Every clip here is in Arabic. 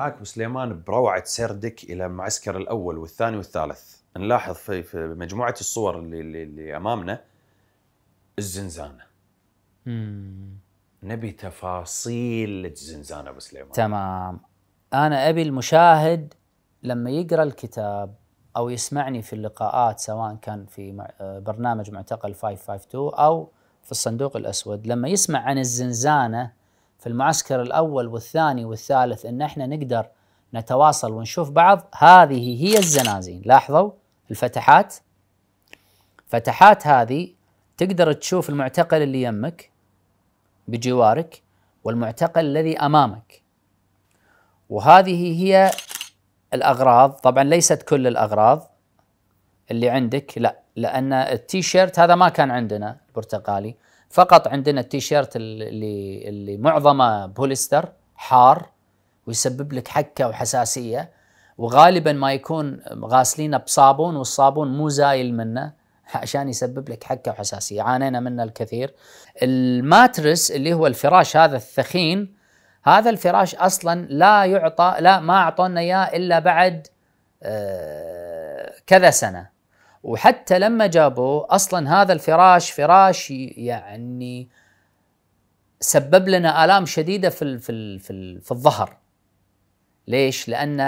معك سليمان بروعه سردك الى المعسكر الاول والثاني والثالث نلاحظ في, في مجموعه الصور اللي, اللي, اللي امامنا الزنزانه مم. نبي تفاصيل الزنزانه ابو سليمان تمام انا ابي المشاهد لما يقرا الكتاب او يسمعني في اللقاءات سواء كان في آه، برنامج معتقل 552 او في الصندوق الاسود لما يسمع عن الزنزانه في المعسكر الاول والثاني والثالث ان احنا نقدر نتواصل ونشوف بعض هذه هي الزنازين لاحظوا الفتحات فتحات هذه تقدر تشوف المعتقل اللي يمك بجوارك والمعتقل الذي امامك وهذه هي الاغراض طبعا ليست كل الاغراض اللي عندك لا لان التيشيرت هذا ما كان عندنا البرتقالي فقط عندنا التيشيرت اللي اللي معظمه بوليستر حار ويسبب لك حكه وحساسيه وغالبا ما يكون غاسلينه بصابون والصابون مو زايل منه عشان يسبب لك حكه وحساسيه عانينا منه الكثير الماترس اللي هو الفراش هذا الثخين هذا الفراش اصلا لا يعطى لا ما اعطونا اياه الا بعد آه، كذا سنه وحتى لما جابوه اصلا هذا الفراش فراش يعني سبب لنا الام شديده في الـ في الـ في, الـ في الظهر ليش؟ لانه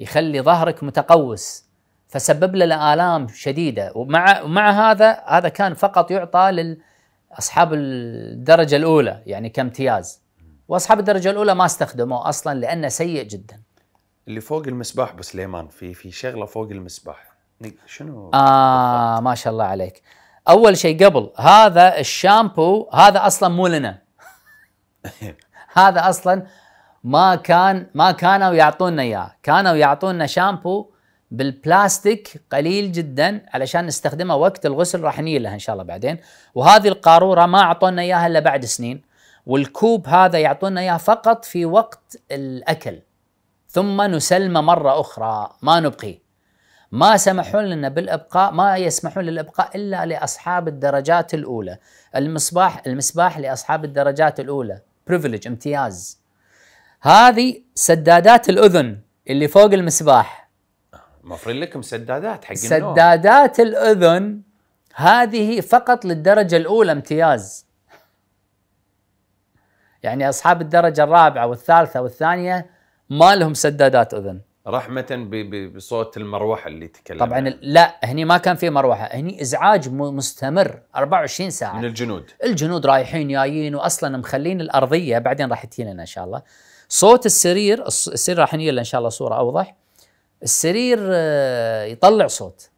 يخلي ظهرك متقوس فسبب لنا الام شديده ومع ومع هذا هذا كان فقط يعطى لاصحاب الدرجه الاولى يعني كامتياز واصحاب الدرجه الاولى ما استخدموه اصلا لانه سيء جدا اللي فوق المسباح بسليمان في في شغله فوق المسباح شنو اه ما شاء الله عليك اول شيء قبل هذا الشامبو هذا اصلا مو لنا هذا اصلا ما كان ما كانوا يعطونا اياه كانوا يعطونا شامبو بالبلاستيك قليل جدا علشان نستخدمه وقت الغسل راح نجي لها ان شاء الله بعدين وهذه القاروره ما اعطونا اياها الا بعد سنين والكوب هذا يعطونا اياه فقط في وقت الاكل ثم نسلمه مره اخرى ما نبقيه ما سمحون لنا بالابقاء ما يسمحون للابقاء الا لاصحاب الدرجات الاولى المصباح المسباح لاصحاب الدرجات الاولى بريفليج امتياز هذه سدادات الاذن اللي فوق المسباح مفروض لكم سدادات حق سدادات النوع. الاذن هذه فقط للدرجه الاولى امتياز يعني اصحاب الدرجه الرابعه والثالثه والثانيه ما لهم سدادات اذن رحمة بصوت المروحة اللي تكلم طبعا لا هني ما كان في مروحة هني إزعاج مستمر 24 ساعة من الجنود الجنود رايحين جايين وأصلا مخلين الأرضية بعدين راح تجي لنا إن شاء الله صوت السرير السرير راح نجي إن شاء الله صورة أوضح السرير آه، يطلع صوت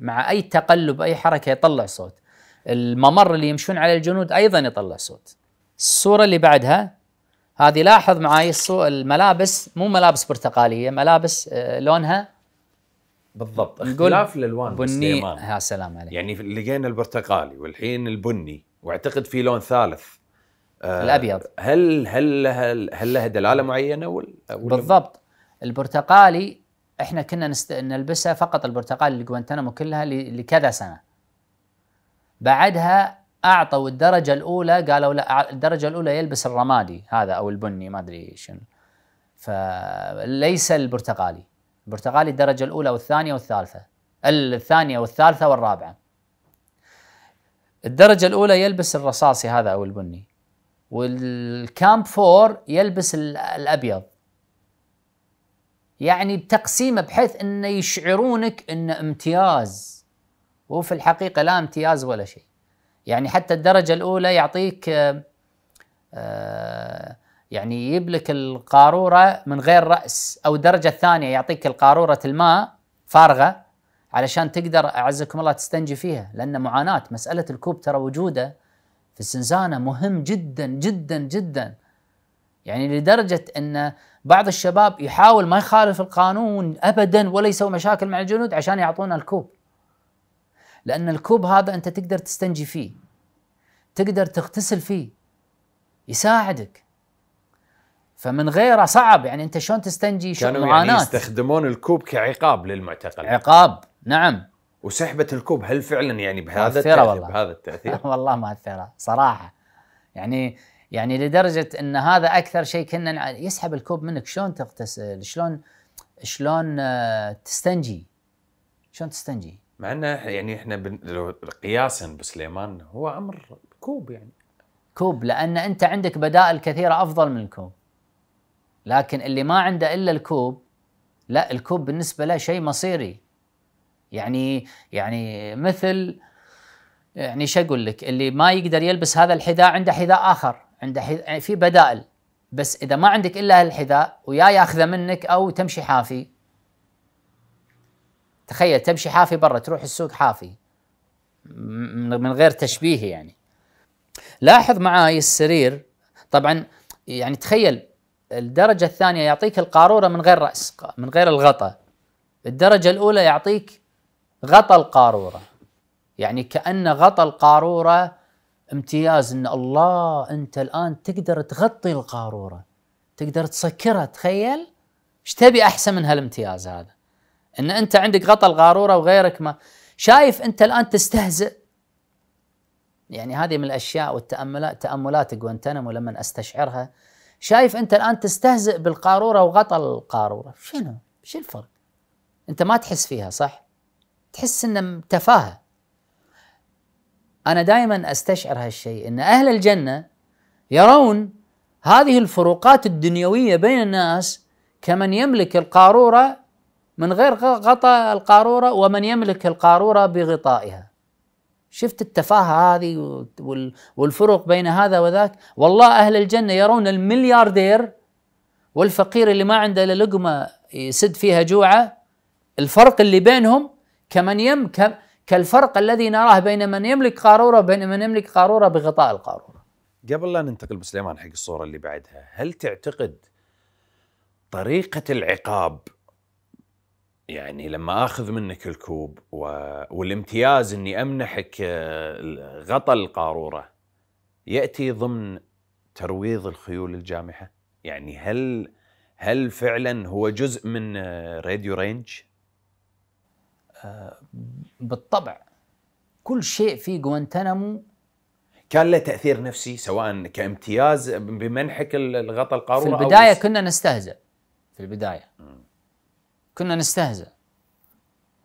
مع أي تقلب أي حركة يطلع صوت الممر اللي يمشون على الجنود أيضا يطلع صوت الصورة اللي بعدها هذه لاحظ معي الملابس مو ملابس برتقاليه ملابس آه، لونها بالضبط اختلاف الالوان بني يا سلام عليك يعني لقينا البرتقالي والحين البني واعتقد في لون ثالث آه الابيض هل هل لها هل لها دلاله معينه ولا بالضبط البرتقالي احنا كنا نست... نلبسها فقط البرتقالي الجوانتانامو كلها ل... لكذا سنه بعدها اعطوا الدرجه الاولى قالوا لا الدرجه الاولى يلبس الرمادي هذا او البني ما ادري شنو فليس البرتقالي البرتقالي الدرجه الاولى والثانيه والثالثه الثانيه والثالثه والرابعه الدرجه الاولى يلبس الرصاصي هذا او البني والكامب فور يلبس الابيض يعني بتقسيمه بحيث انه يشعرونك انه امتياز وفي الحقيقه لا امتياز ولا شيء يعني حتى الدرجة الأولى يعطيك آه، آه، يعني يجيب لك القارورة من غير رأس أو الدرجة الثانية يعطيك القارورة الماء فارغة علشان تقدر أعزكم الله تستنجي فيها لأن معاناة مسألة الكوب ترى وجوده في السنزانة مهم جدا جدا جدا يعني لدرجة أن بعض الشباب يحاول ما يخالف القانون أبدا ولا يسوي مشاكل مع الجنود عشان يعطونا الكوب لأن الكوب هذا أنت تقدر تستنجي فيه تقدر تغتسل فيه يساعدك فمن غيره صعب يعني انت شلون تستنجي شلون كانوا يعني يستخدمون الكوب كعقاب للمعتقل عقاب نعم وسحبه الكوب هل فعلا يعني بهذا التأثير والله. بهذا التاثير والله ما أثرها صراحه يعني يعني لدرجه ان هذا اكثر شيء كنا يسحب الكوب منك شلون تغتسل شلون شلون آه، تستنجي شلون تستنجي مع ان يعني احنا بن... لو قياسا بسليمان هو امر كوب يعني كوب لان انت عندك بدائل كثيره افضل من الكوب لكن اللي ما عنده الا الكوب لا الكوب بالنسبه له شيء مصيري يعني يعني مثل يعني شو اقول لك اللي ما يقدر يلبس هذا الحذاء عنده حذاء اخر عنده حذاء يعني في بدائل بس اذا ما عندك الا هالحذاء ويا ياخذه منك او تمشي حافي تخيل تمشي حافي برا تروح السوق حافي من غير تشبيه يعني لاحظ معاي السرير طبعا يعني تخيل الدرجة الثانية يعطيك القارورة من غير رأس من غير الغطاء الدرجة الأولى يعطيك غطى القارورة يعني كأن غطى القارورة امتياز ان الله انت الان تقدر تغطي القاروره تقدر تسكرها تخيل ايش تبي احسن من هالامتياز هذا ان انت عندك غطى الغاروره وغيرك ما شايف انت الان تستهزئ يعني هذه من الاشياء والتاملات تاملات جوانتنامو لما استشعرها شايف انت الان تستهزئ بالقاروره وغطى القاروره شنو؟ شو الفرق؟ انت ما تحس فيها صح؟ تحس انه تفاهه انا دائما استشعر هالشيء ان اهل الجنه يرون هذه الفروقات الدنيويه بين الناس كمن يملك القاروره من غير غطاء القارورة ومن يملك القارورة بغطائها شفت التفاهة هذه والفرق بين هذا وذاك والله أهل الجنة يرون الملياردير والفقير اللي ما عنده إلا لقمة يسد فيها جوعه الفرق اللي بينهم كمن يم كالفرق الذي نراه بين من يملك قارورة وبين من يملك قارورة بغطاء القارورة قبل لا ننتقل بسليمان حق الصورة اللي بعدها هل تعتقد طريقة العقاب يعني لما اخذ منك الكوب و... والامتياز اني امنحك آه، غطى القاروره ياتي ضمن ترويض الخيول الجامحه؟ يعني هل هل فعلا هو جزء من آه، راديو رينج؟ آه، بالطبع كل شيء في جوانتنامو كان له تاثير نفسي سواء كامتياز بمنحك الغطاء القاروره في البدايه أو كنا نستهزئ في البدايه م. كنا نستهزأ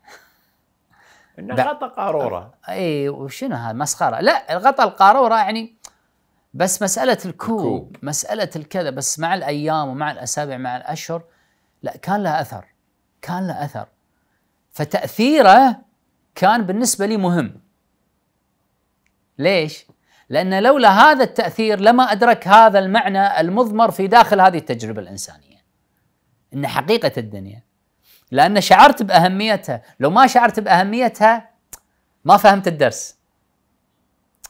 انه غطى قاروره اي وشنو هذا مسخره لا غطى القاروره يعني بس مساله الكوب, الكوب. مساله الكذا بس مع الايام ومع الاسابيع مع الاشهر لا كان له اثر كان له اثر فتاثيره كان بالنسبه لي مهم ليش؟ لان لولا هذا التاثير لما ادرك هذا المعنى المضمر في داخل هذه التجربه الانسانيه ان حقيقه الدنيا لان شعرت باهميتها لو ما شعرت باهميتها ما فهمت الدرس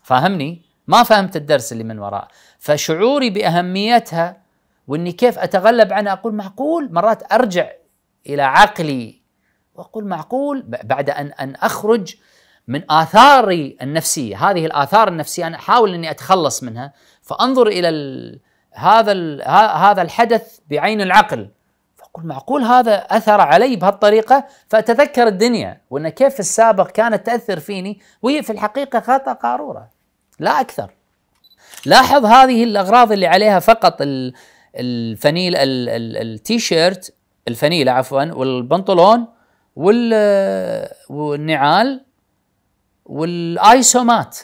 فاهمني ما فهمت الدرس اللي من وراء فشعوري باهميتها واني كيف اتغلب عنها اقول معقول مرات ارجع الى عقلي واقول معقول بعد ان ان اخرج من آثاري النفسية هذه الآثار النفسية أنا أحاول أني أتخلص منها فأنظر إلى هذا هذا الحدث بعين العقل معقول هذا اثر علي بهالطريقه فاتذكر الدنيا وان كيف السابق كانت تاثر فيني وهي في الحقيقه خطا قاروره لا اكثر لاحظ هذه الاغراض اللي عليها فقط الفنيل التيشيرت الفنيله عفوا والبنطلون والنعال والايسومات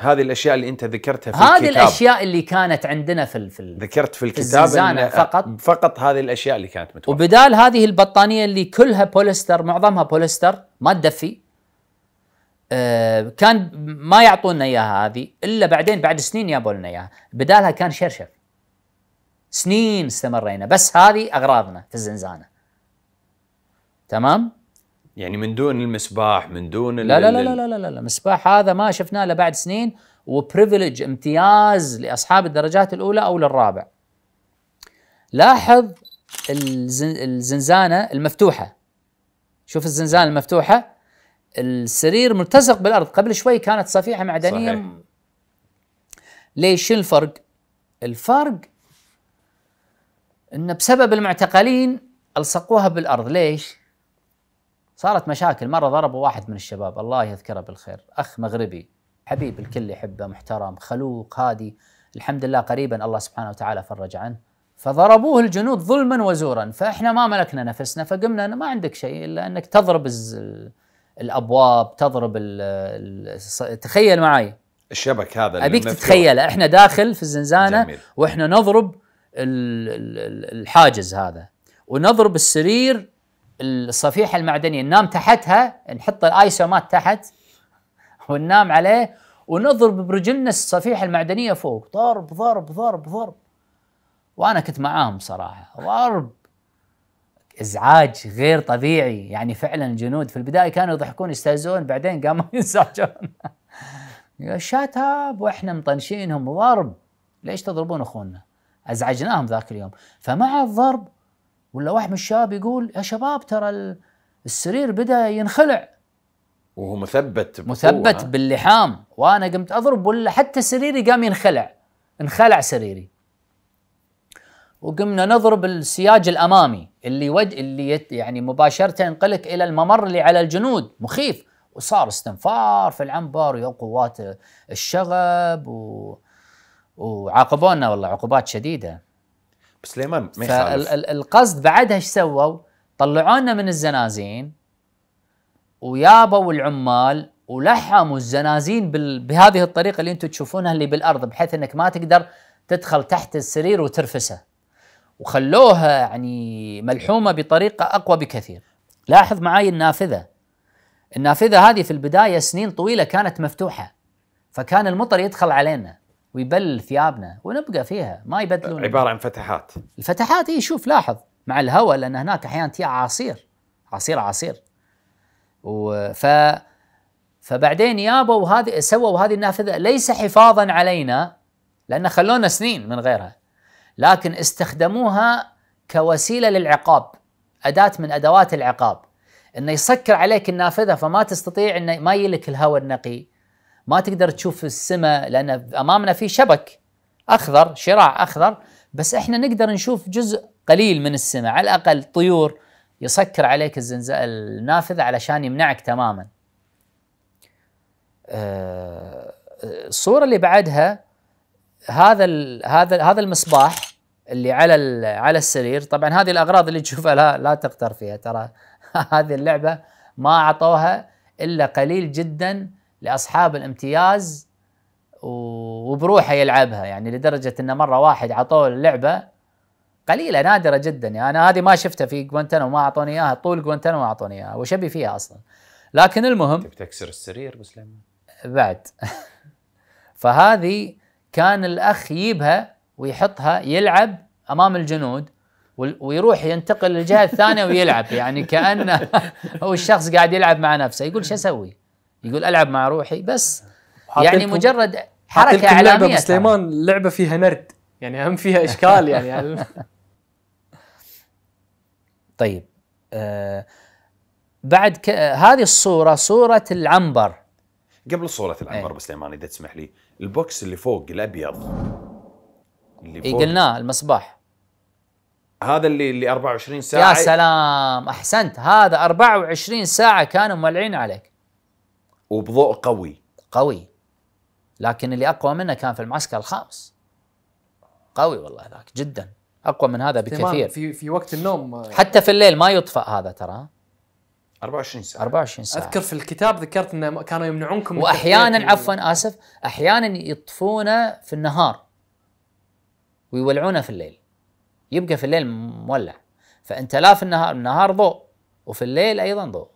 هذه الاشياء اللي انت ذكرتها في هذه الكتاب هذه الاشياء اللي كانت عندنا في في ذكرت في الكتاب في إن فقط فقط هذه الاشياء اللي كانت متوفره وبدال هذه البطانيه اللي كلها بوليستر معظمها بوليستر ما تدفي آه كان ما يعطونا اياها هذه الا بعدين بعد سنين جابوا لنا اياها بدالها كان شرشف سنين استمرينا بس هذه اغراضنا في الزنزانه تمام يعني من دون المسباح من دون لا لا لا لا لا لا, لا. المسباح هذا ما شفناه الا بعد سنين وبريفليج امتياز لاصحاب الدرجات الاولى او للرابع. لاحظ الزنزانه المفتوحه شوف الزنزانه المفتوحه السرير ملتصق بالارض قبل شوي كانت صفيحه معدنيه صحيح. ليش شو الفرق؟ الفرق انه بسبب المعتقلين الصقوها بالارض ليش؟ صارت مشاكل مره ضربوا واحد من الشباب الله يذكره بالخير اخ مغربي حبيب الكل يحبه محترم خلوق هادي الحمد لله قريبا الله سبحانه وتعالى فرج عنه فضربوه الجنود ظلما وزورا فاحنا ما ملكنا نفسنا فقمنا ما عندك شيء الا انك تضرب الابواب تضرب الـ تخيل معي الشبك هذا ابيك تتخيله احنا داخل في الزنزانه جميل. واحنا نضرب الحاجز هذا ونضرب السرير الصفيحه المعدنيه ننام تحتها نحط الايسومات تحت وننام عليه ونضرب برجلنا الصفيحه المعدنيه فوق ضرب ضرب ضرب ضرب وانا كنت معاهم صراحه ضرب ازعاج غير طبيعي يعني فعلا الجنود في البدايه كانوا يضحكون يستهزئون بعدين قاموا ينزعجون شاتاب واحنا مطنشينهم ضرب ليش تضربون اخونا؟ ازعجناهم ذاك اليوم فمع الضرب ولا واحد من الشباب يقول يا شباب ترى السرير بدا ينخلع وهو مثبت مثبت باللحام وانا قمت اضرب ولا حتى سريري قام ينخلع انخلع سريري وقمنا نضرب السياج الامامي اللي ود اللي يت يعني مباشره ينقلك الى الممر اللي على الجنود مخيف وصار استنفار في العنبر ويا قوات الشغب و... وعاقبونا والله عقوبات شديده سليمان ما يخالف فالقصد بعدها ايش سووا؟ طلعونا من الزنازين ويابوا العمال ولحموا الزنازين بال... بهذه الطريقه اللي انتم تشوفونها اللي بالارض بحيث انك ما تقدر تدخل تحت السرير وترفسه وخلوها يعني ملحومه بطريقه اقوى بكثير لاحظ معي النافذه النافذه هذه في البدايه سنين طويله كانت مفتوحه فكان المطر يدخل علينا ويبلل ثيابنا ونبقى فيها ما يبدلون عباره عن فتحات الفتحات اي شوف لاحظ مع الهواء لان هناك احيانا تي عصير عصير عصير وف فبعدين يابوا هذه سووا هذه النافذه ليس حفاظا علينا لان خلونا سنين من غيرها لكن استخدموها كوسيله للعقاب اداه من ادوات العقاب انه يسكر عليك النافذه فما تستطيع انه ما يلك الهواء النقي ما تقدر تشوف السماء لان امامنا في شبك اخضر شراع اخضر بس احنا نقدر نشوف جزء قليل من السماء على الاقل طيور يسكر عليك الزنزال النافذ علشان يمنعك تماما آه، الصورة اللي بعدها هذا هذا هذا المصباح اللي على على السرير طبعا هذه الاغراض اللي تشوفها لا لا تغتر فيها ترى هذه اللعبه ما اعطوها الا قليل جدا لاصحاب الامتياز وبروحه يلعبها يعني لدرجه انه مره واحد عطوه اللعبه قليله نادره جدا يعني انا هذه ما شفتها في جوانتانا ما اعطوني اياها طول جوانتانا ما اعطوني اياها وش ابي فيها اصلا لكن المهم تبي تكسر السرير بس لما بعد فهذه كان الاخ يجيبها ويحطها يلعب امام الجنود ويروح ينتقل للجهه الثانيه ويلعب يعني كانه هو الشخص قاعد يلعب مع نفسه يقول شو اسوي؟ يقول العب مع روحي بس يعني مجرد حركه اعلاميه لعبه سليمان لعبه فيها نرد يعني هم فيها اشكال يعني طيب آه بعد ك... هذه الصوره صوره العنبر قبل صوره العنبر ايه. بسليمان اذا تسمح لي البوكس اللي فوق الابيض اللي إيه، فوق قلناه المصباح هذا اللي اللي 24 ساعه يا سلام احسنت هذا 24 ساعه كانوا مولعين عليك وبضوء قوي قوي لكن اللي اقوى منه كان في المعسكر الخامس قوي والله ذاك جدا اقوى من هذا بكثير في في وقت النوم آه، حتى في الليل ما يطفأ هذا ترى 24 ساعة 24 ساعة اذكر في الكتاب ذكرت انه كانوا يمنعونكم واحيانا عفوا اسف احيانا يطفونه في النهار ويولعونه في الليل يبقى في الليل مولع فانت لا في النهار النهار ضوء وفي الليل ايضا ضوء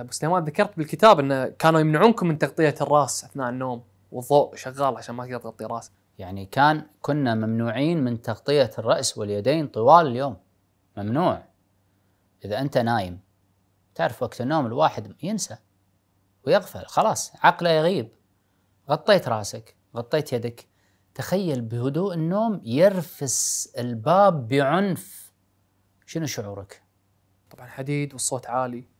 ابو آه، سليمان ذكرت بالكتاب انه كانوا يمنعونكم من تغطيه الراس اثناء النوم والضوء شغال عشان ما تقدر تغطي راسك. يعني كان كنا ممنوعين من تغطيه الراس واليدين طوال اليوم. ممنوع. اذا انت نايم تعرف وقت النوم الواحد ينسى ويغفل خلاص عقله يغيب. غطيت راسك، غطيت يدك. تخيل بهدوء النوم يرفس الباب بعنف. شنو شعورك؟ طبعا حديد والصوت عالي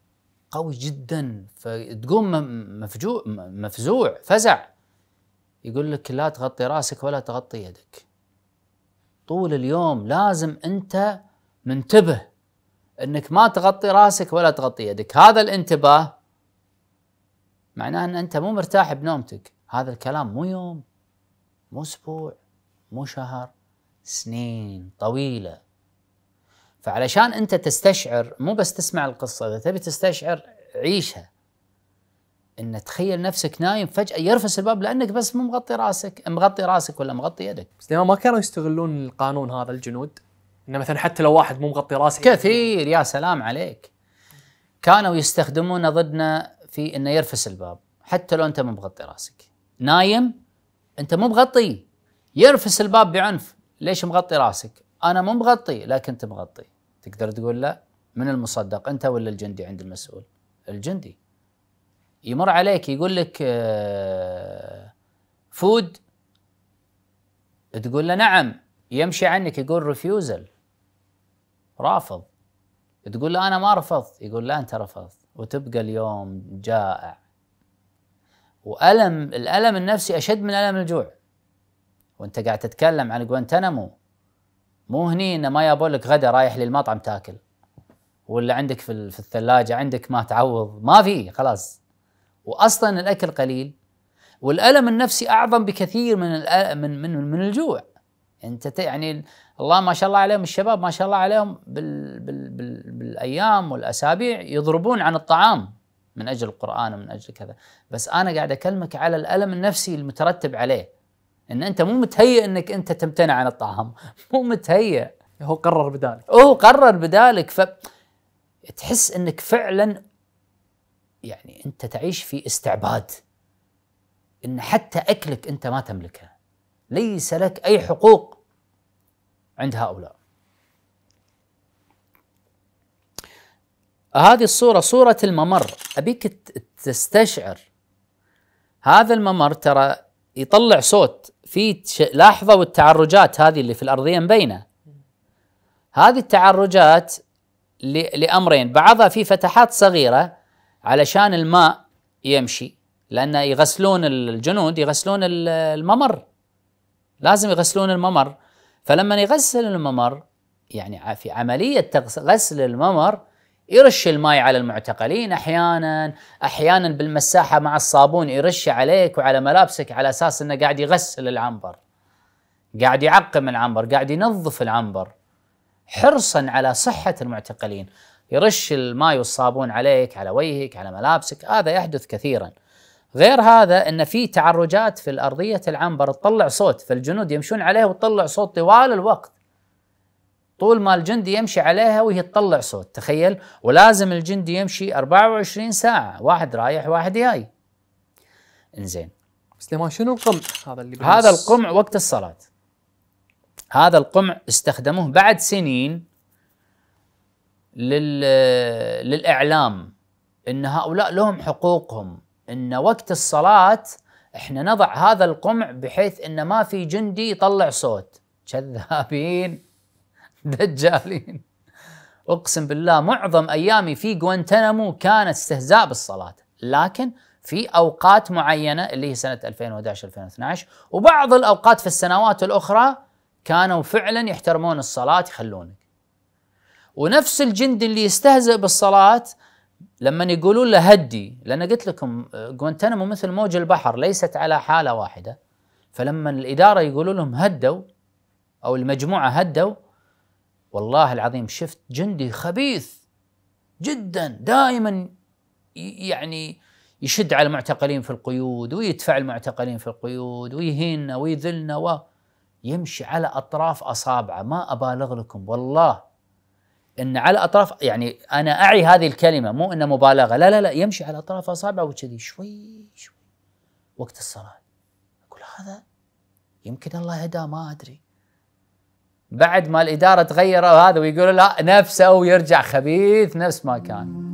قوي جدا فتقوم مفجوع مفزوع فزع يقول لك لا تغطي راسك ولا تغطي يدك طول اليوم لازم انت منتبه انك ما تغطي راسك ولا تغطي يدك هذا الانتباه معناه ان انت مو مرتاح بنومتك هذا الكلام مو يوم مو اسبوع مو شهر سنين طويله فعلشان انت تستشعر مو بس تسمع القصه اذا تبي تستشعر عيشها ان تخيل نفسك نايم فجاه يرفس الباب لانك بس مو مغطي راسك مغطي راسك ولا مغطي يدك بس ما كانوا يستغلون القانون هذا الجنود انه مثلا حتى لو واحد مو مغطي راسه كثير يا سلام عليك كانوا يستخدمونه ضدنا في انه يرفس الباب حتى لو انت مو مغطي راسك نايم انت مو مغطي يرفس الباب بعنف ليش مغطي راسك انا مو مغطي لكن انت مغطي تقدر تقول لا من المصدق انت ولا الجندي عند المسؤول الجندي يمر عليك يقول لك آه، فود تقول له نعم يمشي عنك يقول ريفيوزل رافض تقول له انا ما رفضت يقول لا انت رفضت وتبقى اليوم جائع والم الالم النفسي اشد من الم الجوع وانت قاعد تتكلم عن جوانتنامو مو هني انه ما يابولك غدا رايح للمطعم تاكل ولا عندك في في الثلاجه عندك ما تعوض ما في خلاص واصلا الاكل قليل والالم النفسي اعظم بكثير من من من من الجوع انت يعني الله ما شاء الله عليهم الشباب ما شاء الله عليهم بال بال بال بالايام والاسابيع يضربون عن الطعام من اجل القران ومن اجل كذا بس انا قاعد اكلمك على الالم النفسي المترتب عليه ان انت مو متهيئ انك انت تمتنع عن الطعام مو متهيئ هو قرر بدالك هو قرر بدالك ف تحس انك فعلا يعني انت تعيش في استعباد ان حتى اكلك انت ما تملكه ليس لك اي حقوق عند هؤلاء هذه الصورة صورة الممر أبيك تستشعر هذا الممر ترى يطلع صوت في لاحظوا التعرجات هذه اللي في الارضيه مبينه هذه التعرجات لامرين بعضها في فتحات صغيره علشان الماء يمشي لان يغسلون الجنود يغسلون الممر لازم يغسلون الممر فلما يغسل الممر يعني في عمليه غسل الممر يرش الماي على المعتقلين احيانا احيانا بالمساحه مع الصابون يرش عليك وعلى ملابسك على اساس انه قاعد يغسل العنبر قاعد يعقم العنبر قاعد ينظف العنبر حرصا على صحه المعتقلين يرش الماي والصابون عليك على وجهك على ملابسك هذا يحدث كثيرا غير هذا ان في تعرجات في الارضيه العنبر تطلع صوت فالجنود يمشون عليه وتطلع صوت طوال الوقت طول ما الجندي يمشي عليها وهي تطلع صوت تخيل ولازم الجندي يمشي 24 ساعة واحد رايح واحد جاي انزين سليمان شنو القمع هذا اللي هذا القمع وقت الصلاة هذا القمع استخدموه بعد سنين لل... للإعلام أن هؤلاء لهم حقوقهم أن وقت الصلاة احنا نضع هذا القمع بحيث أن ما في جندي يطلع صوت كذابين دجالين اقسم بالله معظم ايامي في غوانتنامو كان استهزاء بالصلاه لكن في اوقات معينه اللي هي سنه 2011 2012 وبعض الاوقات في السنوات الاخرى كانوا فعلا يحترمون الصلاه يخلونك ونفس الجندي اللي يستهزئ بالصلاه لما يقولون له هدي لان قلت لكم غوانتنامو مثل موج البحر ليست على حاله واحده فلما الاداره يقولوا لهم هدوا او المجموعه هدوا والله العظيم شفت جندي خبيث جدا دائما يعني يشد على المعتقلين في القيود ويدفع المعتقلين في القيود ويهيننا ويذلنا و يمشي على اطراف اصابعه ما ابالغ لكم والله ان على اطراف يعني انا اعي هذه الكلمه مو انه مبالغه لا لا لا يمشي على اطراف اصابعه وكذي شوي شوي وقت الصلاه اقول هذا يمكن الله هداه ما ادري بعد ما الاداره تغيروا هذا ويقولوا لا نفسه ويرجع خبيث نفس ما كان